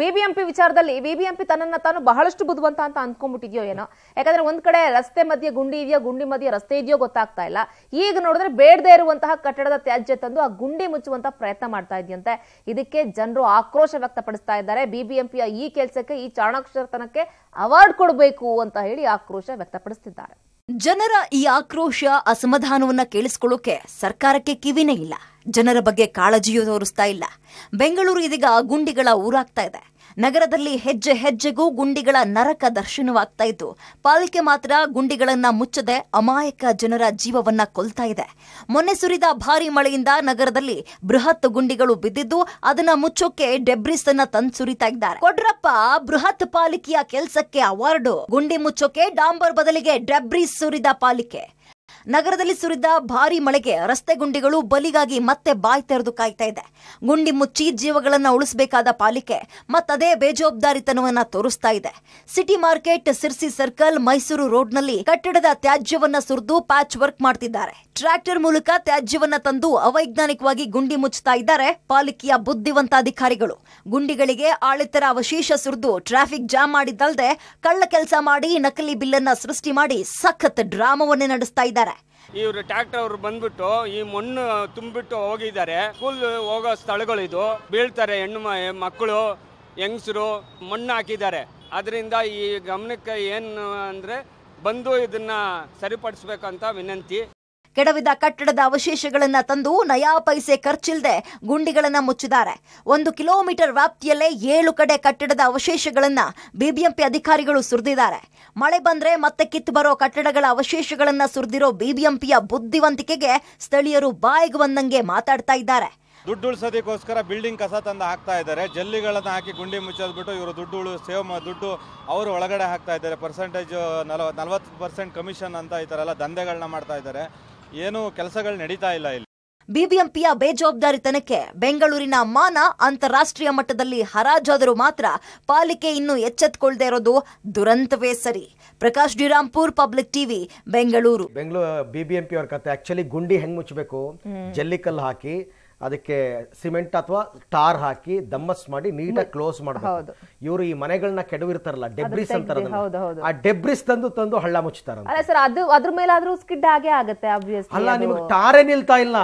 BBMP ವಿಚಾರದಲ್ಲಿ BBMP ತನ್ನನ್ನ ತಾನು ಬಹಳಷ್ಟು ಬುದ್ಧಿವಂತ ಅಂತ ಅಂದ್ಕೊಂಡ್ಬಿಟ್ಟಿದ್ಯೋ ಏನೋ ಯಾಕಂದ್ರೆ ಒಂದ್ ಕಡೆ ರಸ್ತೆ ಮಧ್ಯೆ ಗುಂಡಿ ಇದೆಯೋ ಗುಂಡಿ ಮಧ್ಯೆ ರಸ್ತೆ ಇದೆಯೋ ಗೊತ್ತಾಗ್ತಾ ಇಲ್ಲ ಈಗ ನೋಡಿದ್ರೆ ಬೇಡದೆ ಇರುವಂತಹ ಕಟ್ಟಡದ ತ್ಯಾಜ್ಯ ತಂದು ಆ ಗುಂಡಿ ಮುಚ್ಚುವಂತ ಪ್ರಯತ್ನ ಮಾಡ್ತಾ ಇದೆಯಂತೆ ಇದಕ್ಕೆ ಜನರು ಆಕ್ರೋಶ ವ್ಯಕ್ತಪಡಿಸ್ತಾ ಇದ್ದಾರೆ ಬಿಬಿಎಂಪಿಯ ಈ ಕೆಲಸಕ್ಕೆ ಈ ಚಾಣಾಕ್ಷರತನಕ್ಕೆ ಅವಾರ್ಡ್ ಕೊಡಬೇಕು ಅಂತ ಹೇಳಿ ಆಕ್ರೋಶ ವ್ಯಕ್ತಪಡಿಸ್ತಿದ್ದಾರೆ ಜನರ ಈ ಆಕ್ರೋಶ ಅಸಮಾಧಾನವನ್ನ ಕೇಳಿಸ್ಕೊಳ್ಳೋಕೆ ಸರ್ಕಾರಕ್ಕೆ ಕಿವಿನೇ ಇಲ್ಲ ಜನರ ಬಗ್ಗೆ ಕಾಳಜಿಯೂ ತೋರಿಸ್ತಾ ಇಲ್ಲ ಬೆಂಗಳೂರು ಇದೀಗ ಗುಂಡಿಗಳ ಊರಾಗ್ತಾ ಇದೆ ನಗರದಲ್ಲಿ ಹೆಜ್ಜೆ ಹೆಜ್ಜೆಗೂ ಗುಂಡಿಗಳ ನರಕ ದರ್ಶನವಾಗ್ತಾ ಇತ್ತು ಪಾಲಿಕೆ ಮಾತ್ರ ಗುಂಡಿಗಳನ್ನ ಮುಚ್ಚದೆ ಅಮಾಯಕ ಜನರ ಜೀವವನ್ನ ಕೊಲ್ತಾ ಇದೆ ಮೊನ್ನೆ ಸುರಿದ ಭಾರಿ ಮಳೆಯಿಂದ ನಗರದಲ್ಲಿ ಬೃಹತ್ ಗುಂಡಿಗಳು ಬಿದ್ದಿದ್ದು ಅದನ್ನ ಮುಚ್ಚೋಕೆ ಡೆಬ್ರಿಸ್ ಅನ್ನ ತಂದು ಸುರಿತಾ ಇದ್ದಾರೆ ಕೊಡ್ರಪ್ಪ ಬೃಹತ್ ಪಾಲಿಕೆಯ ಕೆಲಸಕ್ಕೆ ಅವಾರ್ಡು ಗುಂಡಿ ಮುಚ್ಚೋಕೆ ಡಾಂಬರ್ ಬದಲಿಗೆ ಡೆಬ್ರಿಸ್ ಸುರಿದ ಪಾಲಿಕೆ ನಗರದಲ್ಲಿ ಸುರಿದ ಭಾರೀ ಮಳೆಗೆ ರಸ್ತೆ ಗುಂಡಿಗಳು ಬಲಿಗಾಗಿ ಮತ್ತೆ ಬಾಯಿ ತೆರೆದು ಕಾಯ್ತಾ ಇದೆ ಗುಂಡಿ ಮುಚ್ಚಿ ಜೀವಗಳನ್ನು ಉಳಿಸಬೇಕಾದ ಪಾಲಿಕೆ ಮತ್ತದೇ ಬೇಜವಾಬ್ದಾರಿತನವನ್ನು ತೋರಿಸ್ತಾ ಇದೆ city market Sirsi circle Mysuru ರೋಡ್ನಲ್ಲಿ ಕಟ್ಟಡದ ತ್ಯಾಜ್ಯವನ್ನ ಸುರಿದು ಪ್ಯಾಚ್ ವರ್ಕ್ ಮಾಡ್ತಿದ್ದಾರೆ ಟ್ರ್ಯಾಕ್ಟರ್ ಮೂಲಕ ತ್ಯಾಜ್ಯವನ್ನ ತಂದು ಅವೈಜ್ಞಾನಿಕವಾಗಿ ಗುಂಡಿ ಮುಚ್ಚುತ್ತಾ ಇದ್ದಾರೆ ಪಾಲಿಕೆಯ ಬುದ್ಧಿವಂತ ಅಧಿಕಾರಿಗಳು ಗುಂಡಿಗಳಿಗೆ ಆಳಿತರ ಅವಶೇಷ ಸುರಿದು ಟ್ರಾಫಿಕ್ ಜಾಮ್ ಮಾಡಿದ್ದಲ್ಲದೆ ಕಳ್ಳ ಕೆಲಸ ಮಾಡಿ ನಕಲಿ ಬಿಲ್ಲನ್ನ ಸೃಷ್ಟಿ ಮಾಡಿ ಸಖತ್ ಡ್ರಾಮವನ್ನೇ ನಡೆಸ್ತಾ ಇದ್ದಾರೆ ಇವರು ಟ್ರಾಕ್ಟರ್ ಅವರು ಬಂದ್ಬಿಟ್ಟು ಈ ಮಣ್ಣು ತುಂಬಿಟ್ಟು ಹೋಗಿದ್ದಾರೆ ಸ್ಕೂಲ್ ಹೋಗೋ ಸ್ಥಳಗಳು ಇದು ಬೀಳ್ತಾರೆ ಹೆಣ್ಣು ಮಕ್ಕಳು ಹೆಂಗಸರು ಮಣ್ಣು ಹಾಕಿದ್ದಾರೆ ಅದರಿಂದ ಈ ಗಮನಕ್ಕೆ ಏನು ಅಂದರೆ ಬಂದು ಇದನ್ನ ಸರಿಪಡಿಸ್ಬೇಕಂತ ವಿನಂತಿ ಕೆಡವಿದ ಕಟ್ಟಡದ ಅವಶೇಷಗಳನ್ನ ತಂದು ನಯಾ ಪೈಸೆ ಖರ್ಚಿಲ್ಲದೆ ಗುಂಡಿಗಳನ್ನ ಮುಚ್ಚಿದ್ದಾರೆ ಒಂದು ಕಿಲೋಮೀಟರ್ ವ್ಯಾಪ್ತಿಯಲ್ಲೇ ಏಳು ಕಡೆ ಕಟ್ಟಡದ ಅವಶೇಷಗಳನ್ನ ಬಿಬಿಎಂಪಿ ಅಧಿಕಾರಿಗಳು ಸುರಿದಿದ್ದಾರೆ ಮಳೆ ಬಂದ್ರೆ ಮತ್ತೆ ಕಿತ್ತು ಬರೋ ಕಟ್ಟಡಗಳ ಅವಶೇಷಗಳನ್ನ ಸುರಿದಿರೋ ಬಿಬಿಎಂಪಿಯ ಬುದ್ಧಿವಂತಿಕೆಗೆ ಸ್ಥಳೀಯರು ಬಾಯಿಗೆ ಬಂದಂಗೆ ಮಾತಾಡ್ತಾ ಇದ್ದಾರೆ ದುಡ್ಡು ಉಳಿಸೋದಕ್ಕೋಸ್ಕರ ಬಿಲ್ಡಿಂಗ್ ಕಸ ತಂದು ಹಾಕ್ತಾ ಇದ್ದಾರೆ ಜಲ್ಲಿಗಳನ್ನು ಹಾಕಿ ಗುಂಡಿ ಮುಚ್ಚೋದ್ಬಿಟ್ಟು ಇವರು ದುಡ್ಡು ಸೇವ್ ದುಡ್ಡು ಅವರು ಒಳಗಡೆ ಹಾಕ್ತಾ ಇದ್ದಾರೆ ಪರ್ಸೆಂಟೇಜ್ ನಲವತ್ತು ಪರ್ಸೆಂಟ್ ಕಮಿಷನ್ ಅಂತ ಈ ಥರ ಎಲ್ಲ ದಂಧೆಗಳನ್ನ ಮಾಡ್ತಾ ಇದ್ದಾರೆ ಏನು ಕೆಲಸಗಳು ನಡೀತಾ ಇಲ್ಲ ಇಲ್ಲಿ ಬಿಬಿಎಂಪಿಯ ಬೇಜವಾಬ್ದಾರಿತನಕ್ಕೆ ಬೆಂಗಳೂರಿನ ಮಾನ ಅಂತಾರಾಷ್ಟ್ರೀಯ ಮಟ್ಟದಲ್ಲಿ ಹರಾಜಾದರೂ ಮಾತ್ರ ಪಾಲಿಕೆ ಇನ್ನೂ ಎಚ್ಚೆತ್ತುಕೊಳ್ಳದೆ ಇರೋದು ದುರಂತವೇ ಸರಿ Prakash Dirampur public TV Bengaluru Bengaluru BBMP ಅವ್ರ ಕತೆ ಆಕ್ಚುಲಿ ಗುಂಡಿ ಹೆಂಗ್ ಮುಚ್ಚಬೇಕು ಜಲ್ಲಿಕಲ್ಲು ಹಾಕಿ ಅದಕ್ಕೆ ಸಿಮೆಂಟ್ ಅಥವಾ ಟಾರ್ ಹಾಕಿ ದಮ್ಮಸ್ ಮಾಡಿ ನೀಟಾಗಿ ಕ್ಲೋಸ್ ಮಾಡಬೇಕು ಇವರು ಈ ಮನೆಗಳನ್ನ ಕೆಡವಿರ್ತಾರಲ್ಲ ಡೆಬ್ರಿಸ್ ಅಂತ ಆ ಡೆಬ್ರಿಸ್ ತಂದು ತಂದು ಹಳ್ಳ ಮುಚ್ಚುತ್ತಾರೆ ಅಲ್ಲ ಸರ್ ಅದು ಸ್ಕಿಡ್ ಆಗುತ್ತೆ ಅಲ್ಲ ನಿಮಗೆ ಟಾರೇ ನಿಲ್ತಾ ಇಲ್ಲ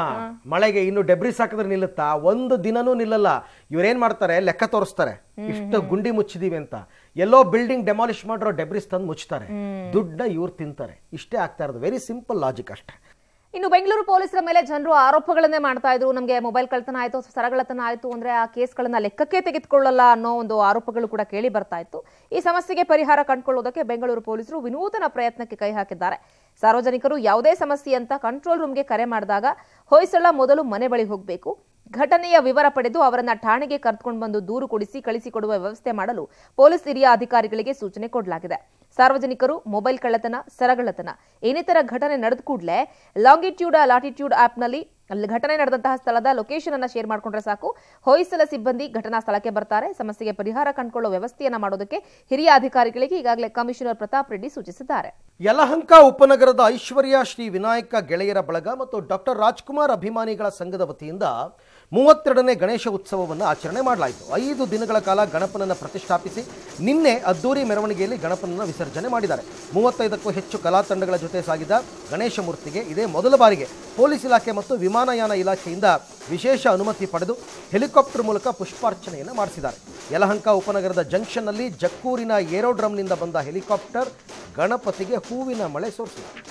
ಮಳೆಗೆ ಇನ್ನು ಡೆಬ್ರಿಸ್ ಹಾಕಿದ್ರೆ ನಿಲ್ಲುತ್ತಾ ಒಂದು ದಿನನೂ ನಿಲ್ಲಲ್ಲ ಇವ್ರೇನ್ ಮಾಡ್ತಾರೆ ಲೆಕ್ಕ ತೋರಿಸ್ತಾರೆ ಇಷ್ಟು ಗುಂಡಿ ಮುಚ್ಚಿದೀವಿ ಅಂತ ಎಲ್ಲೋ ಬಿಲ್ಡಿಂಗ್ ಡೆಮಾಲಿಷ್ ಮಾಡಿರೋ ಡೆಬ್ರಿಸ್ ತಂದು ಮುಚ್ತಾರೆ ದುಡ್ಡ ಇವ್ರು ತಿಂತಾರೆ ಇಷ್ಟೇ ಆಗ್ತಾ ಇರೋದು ವೆರಿ ಸಿಂಪಲ್ ಲಾಜಿಕ್ ಅಷ್ಟೇ ಇನ್ನು ಬೆಂಗಳೂರು ಪೊಲೀಸರ ಮೇಲೆ ಜನರು ಆರೋಪಗಳನ್ನೇ ಮಾಡ್ತಾ ಇದ್ರು ನಮಗೆ ಮೊಬೈಲ್ ಕಳ್ತನ ಆಯಿತು ಸರಗಳತನ ಆಯಿತು ಅಂದ್ರೆ ಆ ಕೇಸ್ಗಳನ್ನ ಲೆಕ್ಕಕ್ಕೆ ತೆಗೆದುಕೊಳ್ಳಲ್ಲ ಅನ್ನೋ ಒಂದು ಆರೋಪಗಳು ಕೂಡ ಕೇಳಿ ಬರ್ತಾ ಇತ್ತು ಈ ಸಮಸ್ಯೆಗೆ ಪರಿಹಾರ ಕಂಡುಕೊಳ್ಳೋದಕ್ಕೆ ಬೆಂಗಳೂರು ಪೊಲೀಸರು ವಿನೂತನ ಪ್ರಯತ್ನಕ್ಕೆ ಕೈ ಹಾಕಿದ್ದಾರೆ ಸಾರ್ವಜನಿಕರು ಯಾವುದೇ ಸಮಸ್ಯೆ ಅಂತ ಕಂಟ್ರೋಲ್ ರೂಮ್ಗೆ ಕರೆ ಮಾಡಿದಾಗ ಹೊಯ್ಸಳ ಮೊದಲು ಮನೆ ಬಳಿ ಹೋಗಬೇಕು ಘಟನೆಯ ವಿವರ ಪಡೆದು ಅವರನ್ನ ಠಾಣೆಗೆ ಕರೆದುಕೊಂಡು ಬಂದು ದೂರು ಕೊಡಿಸಿ ಕಳಿಸಿಕೊಡುವ ವ್ಯವಸ್ಥೆ ಮಾಡಲು ಪೊಲೀಸ್ ಹಿರಿಯ ಅಧಿಕಾರಿಗಳಿಗೆ ಸೂಚನೆ ಕೊಡಲಾಗಿದೆ ಸಾರ್ವಜನಿಕರು ಮೊಬೈಲ್ ಕಳ್ಳತನ ಸರಗಳತನ ಇನ್ನಿತರ ಘಟನೆ ನಡೆದ ಕೂಡಲೇ ಲಾಂಗಿಟ್ಯೂಡ್ ಲಾಟಿಟ್ಯೂಡ್ ಆಪ್ನಲ್ಲಿ ಅಲ್ಲಿ ಘಟನೆ ನಡೆದಂತಹ ಸ್ಥಳದ ಲೊಕೇಶನ್ ಅನ್ನ ಶೇರ್ ಮಾಡಿಕೊಂಡ್ರೆ ಸಾಕು ಹೊಯ್ಸಲ ಸಿಬ್ಬಂದಿ ಘಟನಾ ಸ್ಥಳಕ್ಕೆ ಬರ್ತಾರೆ ಸಮಸ್ಯೆಗೆ ಪರಿಹಾರ ಕಂಡುಕೊಳ್ಳುವ ವ್ಯವಸ್ಥೆಯನ್ನ ಮಾಡೋದಕ್ಕೆ ಹಿರಿಯ ಅಧಿಕಾರಿಗಳಿಗೆ ಈಗಾಗಲೇ ಕಮಿಷನರ್ ಪ್ರತಾಪ್ ರೆಡ್ಡಿ ಸೂಚಿಸಿದ್ದಾರೆ ಯಲಹಂಕ ಉಪನಗರದ ಐಶ್ವರ್ಯ ಶ್ರೀ ವಿನಾಯಕ ಗೆಳೆಯರ ಬಳಗ ಮತ್ತು ಡಾಕ್ಟರ್ ರಾಜ್ಕುಮಾರ್ ಅಭಿಮಾನಿಗಳ ಸಂಘದ ವತಿಯಿಂದ ಮೂವತ್ತೆರಡನೇ ಗಣೇಶ ಉತ್ಸವವನ್ನು ಆಚರಣೆ ಮಾಡಲಾಯಿತು ಐದು ದಿನಗಳ ಕಾಲ ಗಣಪನನ್ನು ಪ್ರತಿಷ್ಠಾಪಿಸಿ ನಿನ್ನೆ ಅದ್ದೂರಿ ಮೆರವಣಿಗೆಯಲ್ಲಿ ಗಣಪನನ್ನು ವಿಸರ್ಜನೆ ಮಾಡಿದ್ದಾರೆ ಮೂವತ್ತೈದಕ್ಕೂ ಹೆಚ್ಚು ಕಲಾ ತಂಡಗಳ ಜೊತೆ ಸಾಗಿದ ಗಣೇಶ ಮೂರ್ತಿಗೆ ಇದೇ ಮೊದಲ ಬಾರಿಗೆ ಪೊಲೀಸ್ ಇಲಾಖೆ ಮತ್ತು ವಿಮಾನಯಾನ ಇಲಾಖೆಯಿಂದ ವಿಶೇಷ ಅನುಮತಿ ಪಡೆದು ಹೆಲಿಕಾಪ್ಟರ್ ಮೂಲಕ ಪುಷ್ಪಾರ್ಚನೆಯನ್ನು ಮಾಡಿಸಿದ್ದಾರೆ ಯಲಹಂಕ ಉಪನಗರದ ಜಂಕ್ಷನ್ನಲ್ಲಿ ಜಕ್ಕೂರಿನ ಏರೋಡ್ರಮ್ನಿಂದ ಬಂದ ಹೆಲಿಕಾಪ್ಟರ್ ಗಣಪತಿಗೆ ಹೂವಿನ ಮಳೆ ಸೋರಿಸಿದೆ